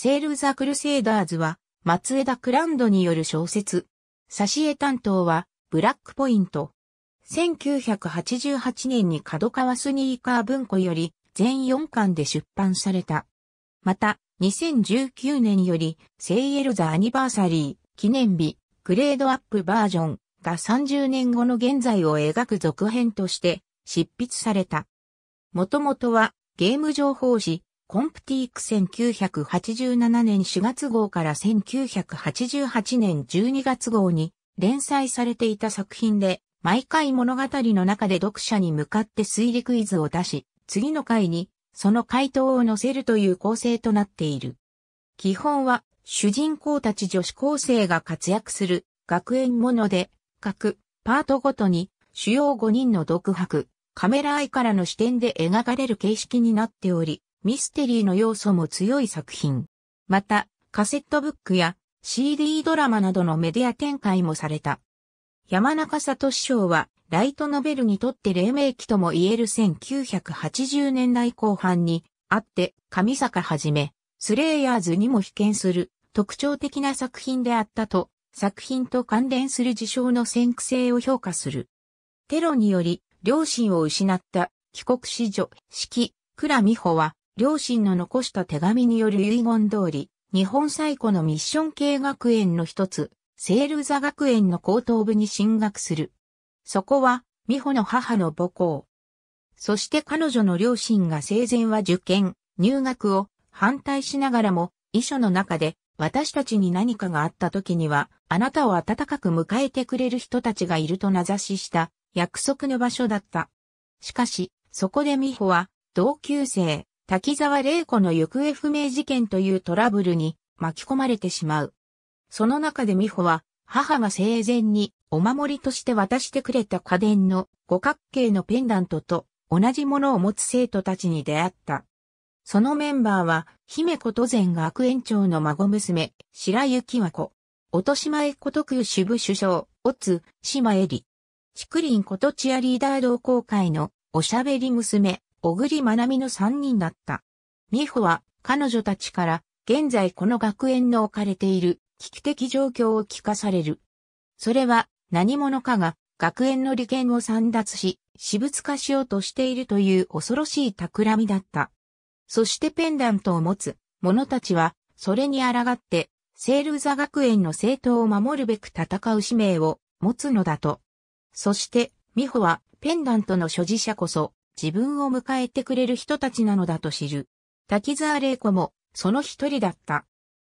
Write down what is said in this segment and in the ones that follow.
セール・ザ・クルセイダーズは、松枝クランドによる小説。挿絵担当は、ブラックポイント。1988年に角川スニーカー文庫より、全4巻で出版された。また、2019年より、セイエル・ザ・アニバーサリー、記念日、グレードアップバージョンが30年後の現在を描く続編として、執筆された。もともとは、ゲーム情報誌、コンプティーク1987年4月号から1988年12月号に連載されていた作品で、毎回物語の中で読者に向かって推理クイズを出し、次の回にその回答を載せるという構成となっている。基本は主人公たち女子高生が活躍する学園もので、各パートごとに主要5人の独白、カメラ愛からの視点で描かれる形式になっており、ミステリーの要素も強い作品。また、カセットブックや CD ドラマなどのメディア展開もされた。山中里師匠は、ライトノベルにとって黎明期とも言える1980年代後半にあって、上坂はじめ、スレイヤーズにも被験する特徴的な作品であったと、作品と関連する事象の先駆性を評価する。テロにより、両親を失った帰国子女、四季、倉美穂は、両親の残した手紙による遺言通り、日本最古のミッション系学園の一つ、セールザ学園の高等部に進学する。そこは、美穂の母の母校。そして彼女の両親が生前は受験、入学を反対しながらも、遺書の中で、私たちに何かがあった時には、あなたを温かく迎えてくれる人たちがいると名指しした、約束の場所だった。しかし、そこで美穂は、同級生、滝沢玲子の行方不明事件というトラブルに巻き込まれてしまう。その中で美穂は、母が生前にお守りとして渡してくれた家電の五角形のペンダントと同じものを持つ生徒たちに出会った。そのメンバーは、姫子都前学園長の孫娘、白雪和子、落島前こと空支部首相、おつ、島恵里、竹林ことチアリーダー同好会のおしゃべり娘、小栗まなみの3人だった。美穂は彼女たちから現在この学園の置かれている危機的状況を聞かされる。それは何者かが学園の利権を散奪し、私物化しようとしているという恐ろしい企みだった。そしてペンダントを持つ者たちは、それに抗って、セールザ学園の政党を守るべく戦う使命を持つのだと。そして、美穂はペンダントの所持者こそ、自分を迎えてくれる人たちなのだと知る。滝沢玲子も、その一人だった。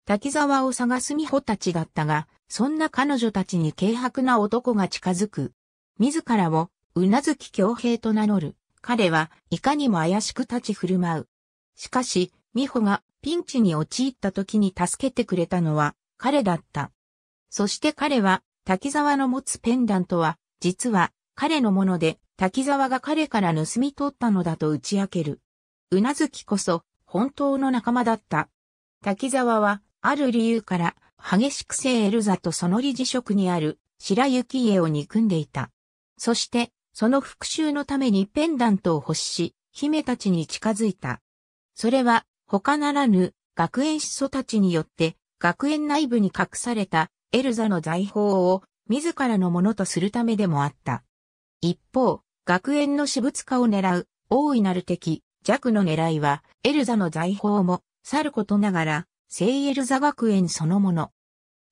滝沢を探す美穂たちだったが、そんな彼女たちに軽薄な男が近づく。自らを、うなずき強兵と名乗る。彼はいかにも怪しく立ち振る舞う。しかし、美穂がピンチに陥った時に助けてくれたのは彼だった。そして彼は、滝沢の持つペンダントは、実は彼のもので、滝沢が彼から盗み取ったのだと打ち明ける。うなずきこそ、本当の仲間だった。滝沢は、ある理由から、激しく聖エルザとその理事職にある、白雪家を憎んでいた。そして、その復讐のためにペンダントを欲し、姫たちに近づいた。それは、他ならぬ、学園始祖たちによって、学園内部に隠された、エルザの財宝を、自らのものとするためでもあった。一方、学園の私物化を狙う大いなる敵、弱の狙いは、エルザの財宝も、さることながら、聖エルザ学園そのもの。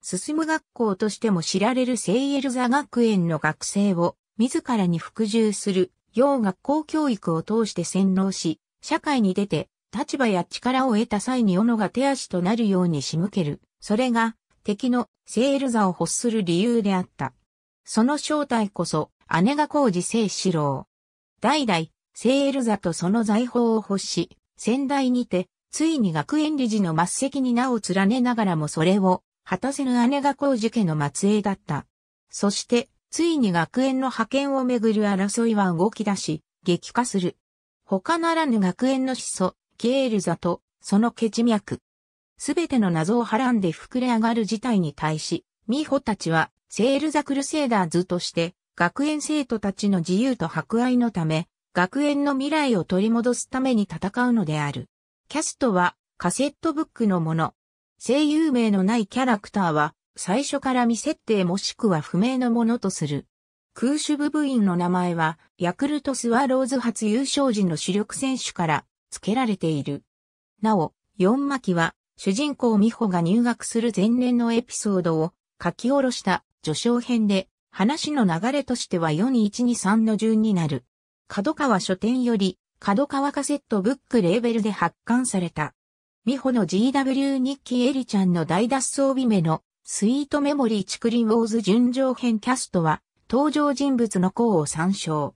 進む学校としても知られる聖エルザ学園の学生を、自らに服従する、洋学校教育を通して洗脳し、社会に出て、立場や力を得た際に斧が手足となるように仕向ける。それが、敵の聖エルザを欲する理由であった。その正体こそ、姉が工事聖四郎。代々、聖エルザとその財宝を欲し、先代にて、ついに学園理事の末席に名を連ねながらもそれを、果たせぬ姉が工事家の末裔だった。そして、ついに学園の派遣をめぐる争いは動き出し、激化する。他ならぬ学園の始祖、ケールザと、そのケチ脈。すべての謎をはらんで膨れ上がる事態に対し、ミホたちは、セールザ・クルセーダーズとして、学園生徒たちの自由と博愛のため、学園の未来を取り戻すために戦うのである。キャストはカセットブックのもの。声優名のないキャラクターは最初から未設定もしくは不明のものとする。空手部部員の名前はヤクルトスワローズ初優勝時の主力選手から付けられている。なお、四巻は主人公美穂が入学する前年のエピソードを書き下ろした序章編で話の流れとしては4 2 3の順になる。角川書店より、角川カセットブックレーベルで発刊された。美穂の GW 日記エリちゃんの大脱走美目のスイートメモリーチクリンウォーズ純情編キャストは登場人物の項を参照。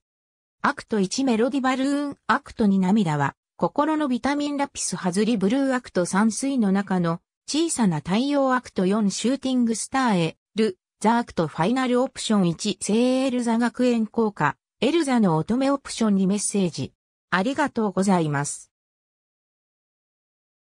アクト1メロディバルーンアクト2涙は心のビタミンラピスハズリブルーアクト3水の中の小さな太陽アクト4シューティングスターへザークトファイナルオプション1聖エルザ学園効果エルザの乙女オプションにメッセージ。ありがとうございます。